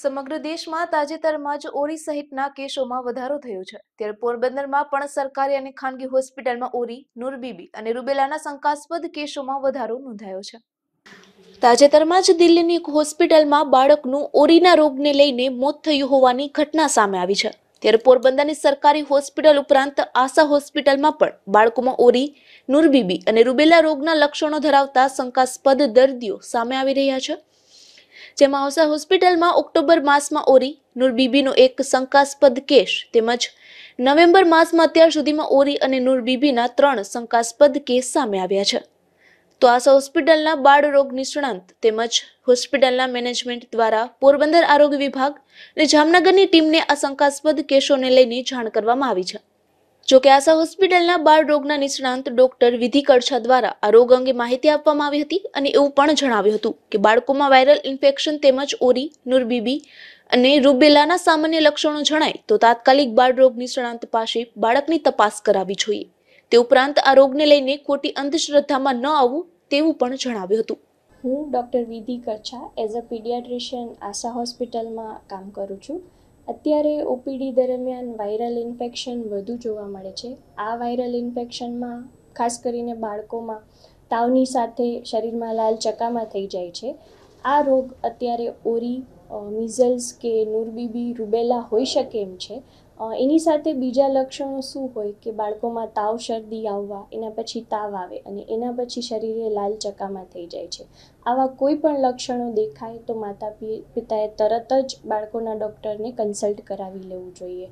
સમગ્ર દેશમાં તાજેતરમાં જ ઓરી સહિતના કેસોમાં વધારો થયો છે ત્યારે પોરબંદરમાં પણ સરકારી અને ખાનગી હોસ્પિટલમાં ઓરી નુરબીબી અને રૂબેલાના શંકાસ્પદ કેસોમાં વધારો નોંધાયો છે તાજેતરમાં જ દિલ્હીની એક હોસ્પિટલમાં બાળકનું ઓરીના રોગને લઈને મોત થયું હોવાની ઘટના સામે આવી છે ત્યારે પોરબંદરની સરકારી હોસ્પિટલ ઉપરાંત આશા હોસ્પિટલમાં પણ બાળકોમાં ઓરી નુરબીબી અને રૂબેલા રોગના લક્ષણો ધરાવતા શંકાસ્પદ દર્દીઓ સામે આવી રહ્યા છે જેમાં હૌસા હોસ્પિટલમાં ઓક્ટોબર માસમાં ઓરી નૂર બીબીનો એક શંકાસ્પદ કેસ તેમજ નવેમ્બર માસમાં અત્યાર સુધીમાં ઓરી અને નૂર બીબીના ત્રણ શંકાસ્પદ કેસ સામે આવ્યા છે તો આશા હોસ્પિટલના બાળ રોગ નિષ્ણાંત તેમજ હોસ્પિટલના મેનેજમેન્ટ દ્વારા પોરબંદર આરોગ્ય વિભાગ અને જામનગરની ટીમને આ શંકાસ્પદ કેસોને લઈને જાણ કરવામાં આવી છે જોકે આશા હોસ્પિટલના બાળ રોગના નિષ્ણાંત ડોક્ટર વિધિ કરછા દ્વારા આ રોગ અંગે માહિતી આપવામાં આવી હતી અને એવું પણ જણાવ્યું હતું કે બાળકોમાં વાયરલ ઇન્ફેક્શન તેમજ ઓરી નુરબીબી અને રૂબેલાના સામાન્ય લક્ષણો જણાય તો તાત્કાલિક બાળ રોગ નિષ્ણાંત પાસે બાળકની તપાસ કરાવી જોઈએ તે ઉપરાંત આ રોગને લઈને ખોટી અંધશ્રદ્ધામાં ન આવવું તેવું પણ જણાવ્યું હતું હું ડૉક્ટર વિધિ કરછા એઝ અ પીડિયાટ્રિશિયન આશા હોસ્પિટલમાં કામ કરું છું અત્યારે ઓપીડી દરમિયાન વાયરલ ઇન્ફેક્શન વધુ જોવા મળે છે આ વાયરલ ઇન્ફેક્શનમાં ખાસ કરીને બાળકોમાં તાવની સાથે શરીરમાં લાલ ચકામાં થઈ જાય છે આ રોગ અત્યારે ઓરી મિઝલ્સ કે નૂરબીબી રૂબેલા હોઈ શકે એમ છે એની સાથે બીજા લક્ષણો શું હોય કે બાળકોમાં તાવ શરદી આવવા એના પછી તાવ આવે અને એના પછી શરીરે લાલ ચકામાં થઈ જાય છે આવા કોઈ પણ લક્ષણો દેખાય તો માતા પિતાએ તરત જ બાળકોના ડૉક્ટરને કન્સલ્ટ કરાવી લેવું જોઈએ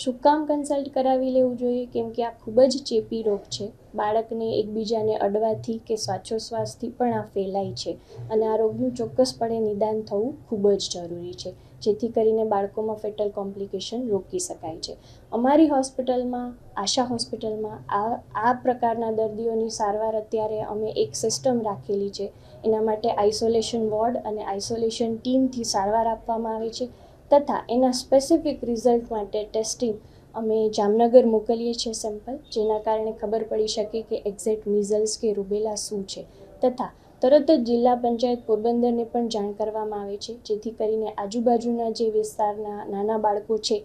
શું કામ કન્સલ્ટ કરાવી લેવું જોઈએ કેમ કે આ ખૂબ જ ચેપી રોગ છે બાળકને એકબીજાને અડવાથી કે શ્વાસોશ્વાસથી પણ આ ફેલાય છે અને આ રોગનું ચોક્કસપણે નિદાન થવું ખૂબ જ જરૂરી છે જેથી કરીને બાળકોમાં ફેટલ કોમ્પ્લિકેશન રોકી શકાય છે અમારી હોસ્પિટલમાં આશા હોસ્પિટલમાં આ આ પ્રકારના દર્દીઓની સારવાર અત્યારે અમે એક સિસ્ટમ રાખેલી છે એના માટે આઇસોલેશન વોર્ડ અને આઇસોલેશન ટીમથી સારવાર આપવામાં આવે છે તથા એના સ્પેસિફિક રિઝલ્ટ માટે ટેસ્ટિંગ અમે જામનગર મોકલીએ છીએ સેમ્પલ જેના કારણે ખબર પડી શકે કે એક્ઝેક્ટ મિઝલ્સ કે રૂબેલા શું છે તથા તરત જ જિલ્લા પંચાયત પોરબંદરને પણ જાણ કરવામાં આવે છે જેથી કરીને આજુબાજુના જે વિસ્તારના નાના બાળકો છે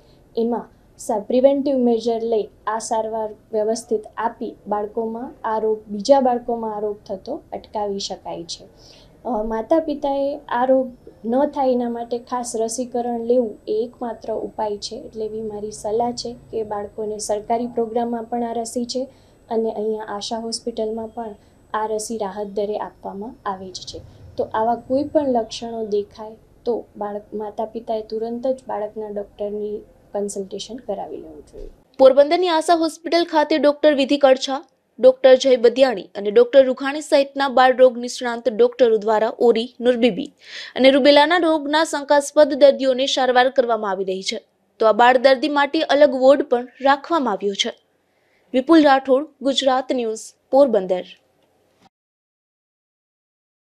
એમાં પ્રિવેન્ટિવ મેજર લઈ આ સારવાર વ્યવસ્થિત આપી બાળકોમાં આ રોગ બીજા બાળકોમાં આ રોગ થતો અટકાવી શકાય છે માતા પિતાએ આ રોગ ન થાય એના માટે ખાસ રસીકરણ લેવું એ એકમાત્ર ઉપાય છે એટલે એવી મારી સલાહ છે કે બાળકોને સરકારી પ્રોગ્રામમાં પણ આ રસી છે અને અહીંયા આશા હોસ્પિટલમાં પણ આ રસી રાહત દરે આપવામાં આવે જ છે તો આવા કોઈ પણ લક્ષણો દેખાય તો બાળક માતા પિતાએ તુરંત જ બાળકના ડૉક્ટરની કન્સલ્ટેશન કરાવી લેવું જોઈએ પોરબંદરની આશા હોસ્પિટલ ખાતે ડૉક્ટર વિધિ કડછા ડોક્ટર જય બદિયાણી અને ડોક્ટર રૂખાણી સહિતના બાળ રોગ નિષ્ણાંત ડોક્ટરો દ્વારા ઓરી નુરબીબી અને રૂબેલાના રોગના શંકાસ્પદ દર્દીઓને સારવાર કરવામાં આવી રહી છે તો આ બાળ દર્દી માટે અલગ વોર્ડ પણ રાખવામાં આવ્યો છે વિપુલ રાઠોડ ગુજરાત ન્યૂઝ પોરબંદર